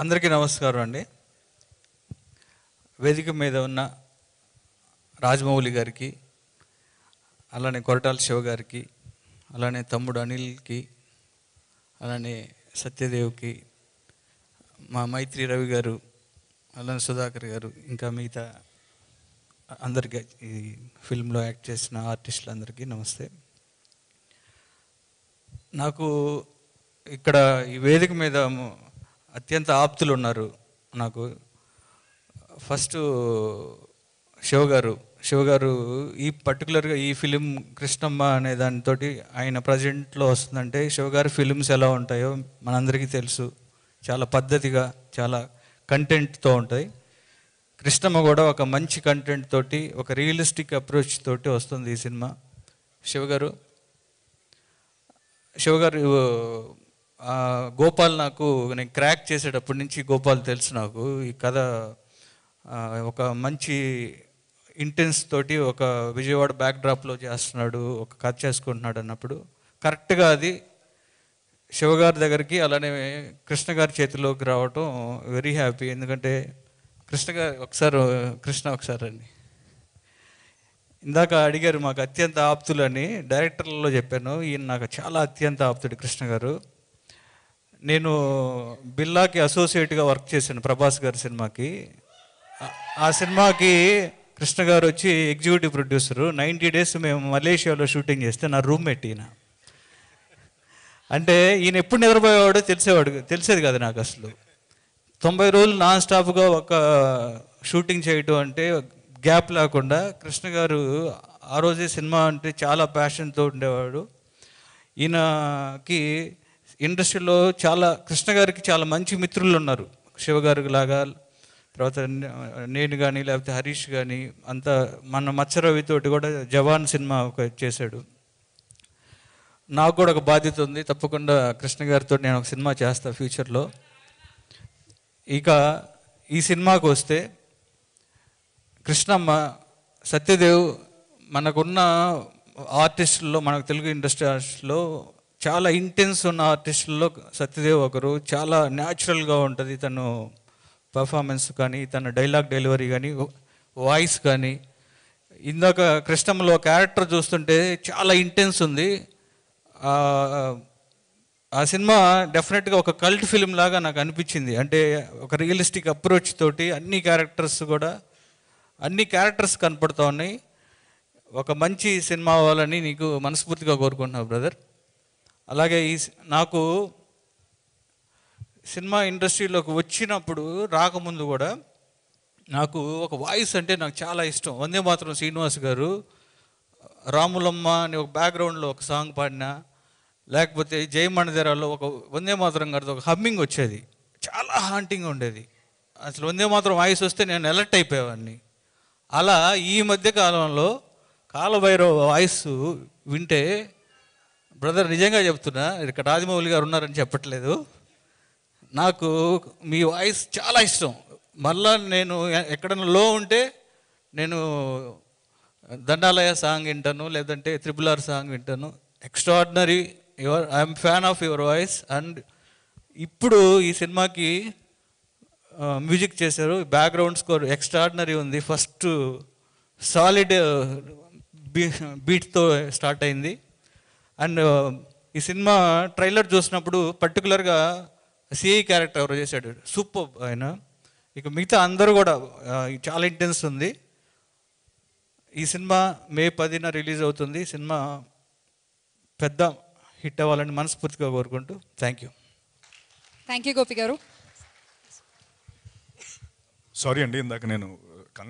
అందరికీ నమస్కారం అండి వేదిక మీద ఉన్న రాజమౌళి గారికి అలానే కొరటాల శివ గారికి అలానే తమ్ముడు అనిల్కి అలానే సత్యదేవ్కి మా మైత్రి రవి గారు అలానే సుధాకర్ గారు ఇంకా మిగతా అందరికీ ఈ ఫిల్మ్లో యాక్ట్ చేసిన ఆర్టిస్టులందరికీ నమస్తే నాకు ఇక్కడ ఈ వేదిక మీద అత్యంత ఆప్తులు ఉన్నారు నాకు ఫస్ట్ శివ గారు శివ గారు ఈ పర్టికులర్గా ఈ ఫిలిం కృష్ణమ్మ అనే దానితో ఆయన ప్రజెంట్లో వస్తుందంటే శివ గారి ఫిలిమ్స్ ఎలా ఉంటాయో మనందరికీ తెలుసు చాలా పద్ధతిగా చాలా కంటెంట్తో ఉంటాయి కృష్ణమ్మ కూడా ఒక మంచి కంటెంట్ తోటి ఒక రియలిస్టిక్ అప్రోచ్ తోటి వస్తుంది ఈ సినిమా శివగారు శివగారు గోపాల్ నాకు నేను క్రాక్ చేసేటప్పటి నుంచి గోపాల్ తెలుసు నాకు ఈ కథ ఒక మంచి ఇంటెన్స్ తోటి ఒక విజయవాడ బ్యాక్డ్రాప్లో చేస్తున్నాడు ఒక కథ చేసుకుంటున్నాడు అన్నప్పుడు కరెక్ట్గా అది శివగారి దగ్గరికి అలానే కృష్ణ గారి చేతిలోకి రావటం వెరీ హ్యాపీ ఎందుకంటే కృష్ణ గారు ఒకసారి కృష్ణ ఒకసారి అని ఇందాక అడిగారు మాకు అత్యంత ఆప్తులని డైరెక్టర్లలో చెప్పాను ఈయన నాకు చాలా అత్యంత ఆప్తుడు కృష్ణ గారు నేను బిర్లాకి అసోసియేట్గా వర్క్ చేశాను ప్రభాస్ గారి సినిమాకి ఆ సినిమాకి కృష్ణ గారు వచ్చి ఎగ్జిక్యూటివ్ ప్రొడ్యూసరు నైంటీ డేస్ మేము మలేషియాలో షూటింగ్ చేస్తే నా రూమ్మేట్ ఈయన అంటే ఈయన ఎప్పుడు నిద్రపోయేవాడో తెలిసేవాడు తెలిసేది కాదు నాకు అసలు తొంభై రోజులు నాన్ స్టాప్గా ఒక షూటింగ్ చేయటం అంటే గ్యాప్ లేకుండా కృష్ణ గారు ఆ రోజే సినిమా అంటే చాలా ప్యాషన్తో ఉండేవాడు ఈయనకి ఇండస్ట్రీలో చాలా కృష్ణ గారికి చాలా మంచి మిత్రులు ఉన్నారు గారి లాగా తర్వాత నేను కానీ లేకపోతే హరీష్ కానీ అంత మన మత్స్యరవితోటి కూడా జవాన్ సినిమా ఒక చేశాడు నాకు కూడా ఒక బాధ్యత ఉంది తప్పకుండా కృష్ణ గారితో నేను ఒక సినిమా చేస్తా ఫ్యూచర్లో ఇక ఈ సినిమాకు వస్తే కృష్ణమ్మ సత్యదేవ్ మనకున్న ఆర్టిస్టుల్లో మనకు తెలుగు ఇండస్ట్రీలో చాలా ఇంటెన్స్ ఉన్న ఆర్టిస్టుల్లో సత్యదేవ్ ఒకరు చాలా న్యాచురల్గా ఉంటుంది తను పర్ఫార్మెన్స్ కానీ తన డైలాగ్ డెలివరీ కానీ వాయిస్ కానీ ఇందాక కృష్ణంలో క్యారెక్టర్ చూస్తుంటే చాలా ఇంటెన్స్ ఉంది ఆ సినిమా డెఫినెట్గా ఒక కల్ట్ ఫిల్మ్ లాగా నాకు అనిపించింది అంటే ఒక రియలిస్టిక్ అప్రోచ్ తోటి అన్ని క్యారెక్టర్స్ కూడా అన్ని క్యారెక్టర్స్ కనపడుతూ ఉన్నాయి ఒక మంచి సినిమా అవ్వాలని నీకు మనస్ఫూర్తిగా కోరుకుంటున్నావు బ్రదర్ అలాగే ఈ నాకు సినిమా ఇండస్ట్రీలోకి వచ్చినప్పుడు రాకముందు కూడా నాకు ఒక వాయిస్ అంటే నాకు చాలా ఇష్టం వందే మాత్రం శ్రీనివాస్ గారు రాములమ్మ అని ఒక బ్యాక్గ్రౌండ్లో ఒక సాంగ్ పాడినా లేకపోతే జయమణదేరాలో ఒక వందే మాత్రం గారితో ఒక హమ్మింగ్ వచ్చేది చాలా హాంటింగ్ ఉండేది అసలు వందే మాత్రం వాయిస్ వస్తే నేను ఎలర్ట్ అయిపోయేవాడిని అలా ఈ మధ్య కాలంలో కాలభైరవ వాయిస్ వింటే బ్రదర్ నిజంగా చెప్తున్నా ఇక్కడ రాజమౌళి గారు ఉన్నారని చెప్పట్లేదు నాకు మీ వాయిస్ చాలా ఇష్టం మళ్ళా నేను ఎక్కడైనా లో ఉంటే నేను దండాలయ సాంగ్ వింటాను లేదంటే త్రిపుల్ ఆర్ సాంగ్ వింటాను extraordinary your I'm fan of your voice and ఇప్పుడు ఈ సినిమాకి మ్యూజిక్ చేశారు బ్యాక్గ్రౌండ్ స్కోర్ ఎక్స్ట్రాడినరీ ఉంది ఫస్ట్ సాలిడ్ బీట్తో స్టార్ట్ అయింది అండ్ ఈ సినిమా ట్రైలర్ చూసినప్పుడు పర్టికులర్గా సిఐ క్యారెక్టర్ ఎవరు చేశాడు సూపర్ ఆయన ఇక మిగతా అందరూ కూడా చాలా ఇంటెన్స్ ఉంది ఈ సినిమా మే పదిన రిలీజ్ అవుతుంది సినిమా పెద్ద హిట్ అవ్వాలని మనస్ఫూర్తిగా కోరుకుంటూ thank you thank you Gopi గారు సారీ అండి ఇందాక నేను